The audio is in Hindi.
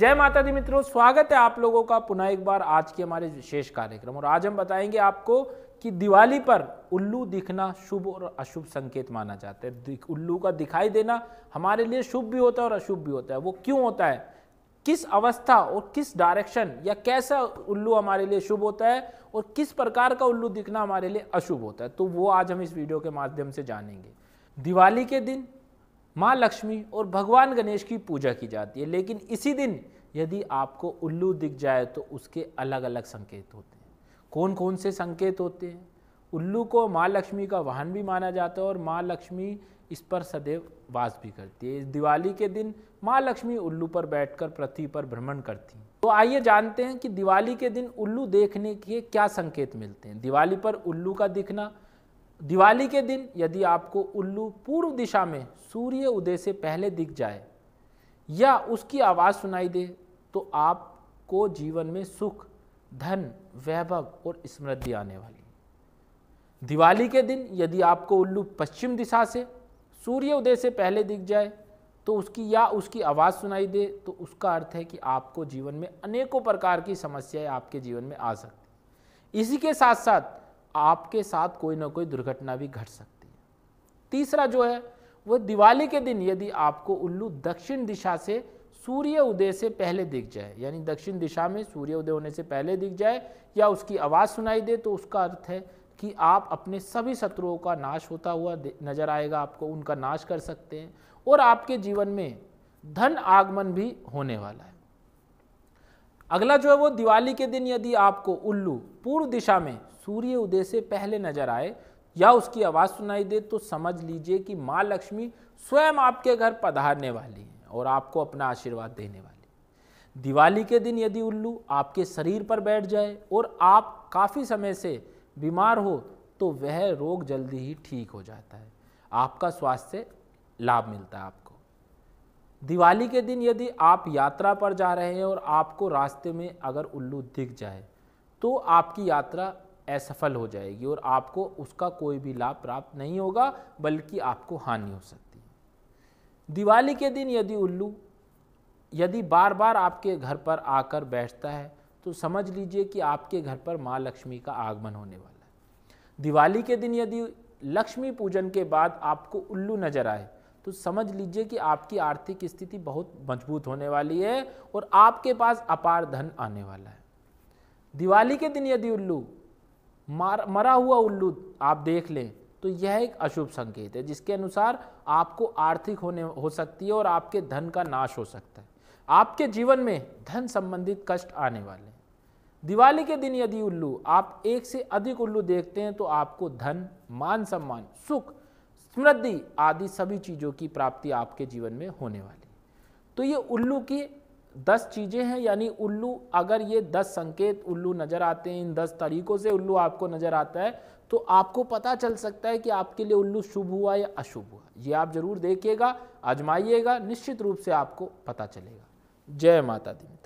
जय माता दी मित्रों स्वागत है आप लोगों का पुनः एक बार आज के हमारे विशेष कार्यक्रम और आज हम बताएंगे आपको कि दिवाली पर उल्लू दिखना शुभ और अशुभ संकेत माना जाता है उल्लू का दिखाई देना हमारे लिए शुभ भी होता है और अशुभ भी होता है वो क्यों होता है किस अवस्था और किस डायरेक्शन या कैसा उल्लू हमारे लिए शुभ होता है और किस प्रकार का उल्लू दिखना हमारे लिए अशुभ होता है तो वो आज हम इस वीडियो के माध्यम से जानेंगे दिवाली के दिन माँ लक्ष्मी और भगवान गणेश की पूजा की जाती है लेकिन इसी दिन यदि आपको उल्लू दिख जाए तो उसके अलग अलग संकेत होते हैं कौन कौन से संकेत होते हैं उल्लू को माँ लक्ष्मी का वाहन भी माना जाता है और माँ लक्ष्मी इस पर सदैव वास भी करती है इस दिवाली के दिन माँ लक्ष्मी उल्लू पर बैठकर पृथ्वी पर भ्रमण करती हैं तो आइए जानते हैं कि दिवाली के दिन उल्लू देखने के क्या संकेत मिलते हैं दिवाली पर उल्लू का दिखना दिवाली के दिन यदि आपको उल्लू पूर्व दिशा में सूर्य उदय से पहले दिख जाए या उसकी आवाज़ सुनाई दे तो आपको जीवन में सुख धन वैभव और समृद्धि आने वाली दिवाली के दिन यदि आपको उल्लू पश्चिम दिशा से सूर्य उदय से पहले दिख जाए तो उसकी या उसकी आवाज़ सुनाई दे तो उसका अर्थ है कि आपको जीवन में अनेकों प्रकार की समस्याएं आपके जीवन में आ सकती इसी के साथ साथ आपके साथ कोई ना कोई दुर्घटना भी घट सकती है तीसरा जो है वह दिवाली के दिन यदि आपको उल्लू दक्षिण दिशा से सूर्य उदय से पहले दिख जाए यानी दक्षिण दिशा में सूर्य उदय होने से पहले दिख जाए या उसकी आवाज़ सुनाई दे तो उसका अर्थ है कि आप अपने सभी शत्रुओं का नाश होता हुआ नजर आएगा आपको उनका नाश कर सकते हैं और आपके जीवन में धन आगमन भी होने वाला है अगला जो है वो दिवाली के दिन यदि आपको उल्लू पूर्व दिशा में सूर्य उदय से पहले नजर आए या उसकी आवाज़ सुनाई दे तो समझ लीजिए कि माँ लक्ष्मी स्वयं आपके घर पधारने वाली हैं और आपको अपना आशीर्वाद देने वाली दिवाली के दिन यदि उल्लू आपके शरीर पर बैठ जाए और आप काफ़ी समय से बीमार हो तो वह रोग जल्दी ही ठीक हो जाता है आपका स्वास्थ्य लाभ मिलता है आपको दिवाली के दिन यदि आप यात्रा पर जा रहे हैं और आपको रास्ते में अगर उल्लू दिख जाए तो आपकी यात्रा असफल हो जाएगी और आपको उसका कोई भी लाभ प्राप्त नहीं होगा बल्कि आपको हानि हो सकती है दिवाली के दिन यदि उल्लू यदि बार बार आपके घर पर आकर बैठता है तो समझ लीजिए कि आपके घर पर माँ लक्ष्मी का आगमन होने वाला है दिवाली के दिन यदि लक्ष्मी पूजन के बाद आपको उल्लू नजर आए तो समझ लीजिए कि आपकी आर्थिक स्थिति बहुत मजबूत होने वाली है और आपके पास अपार धन आने वाला है दिवाली के दिन यदि उल्लू मरा हुआ उल्लू आप देख लें तो यह एक अशुभ संकेत है जिसके अनुसार आपको आर्थिक होने हो सकती है और आपके धन का नाश हो सकता है आपके जीवन में धन संबंधित कष्ट आने वाले हैं दिवाली के दिन यदि उल्लू आप एक से अधिक उल्लू देखते हैं तो आपको धन मान सम्मान सुख समृद्धि आदि सभी चीज़ों की प्राप्ति आपके जीवन में होने वाली तो ये उल्लू की दस चीज़ें हैं यानी उल्लू अगर ये दस संकेत उल्लू नज़र आते हैं इन दस तरीकों से उल्लू आपको नज़र आता है तो आपको पता चल सकता है कि आपके लिए उल्लू शुभ हुआ या अशुभ हुआ ये आप ज़रूर देखिएगा आजमाइएगा निश्चित रूप से आपको पता चलेगा जय माता दी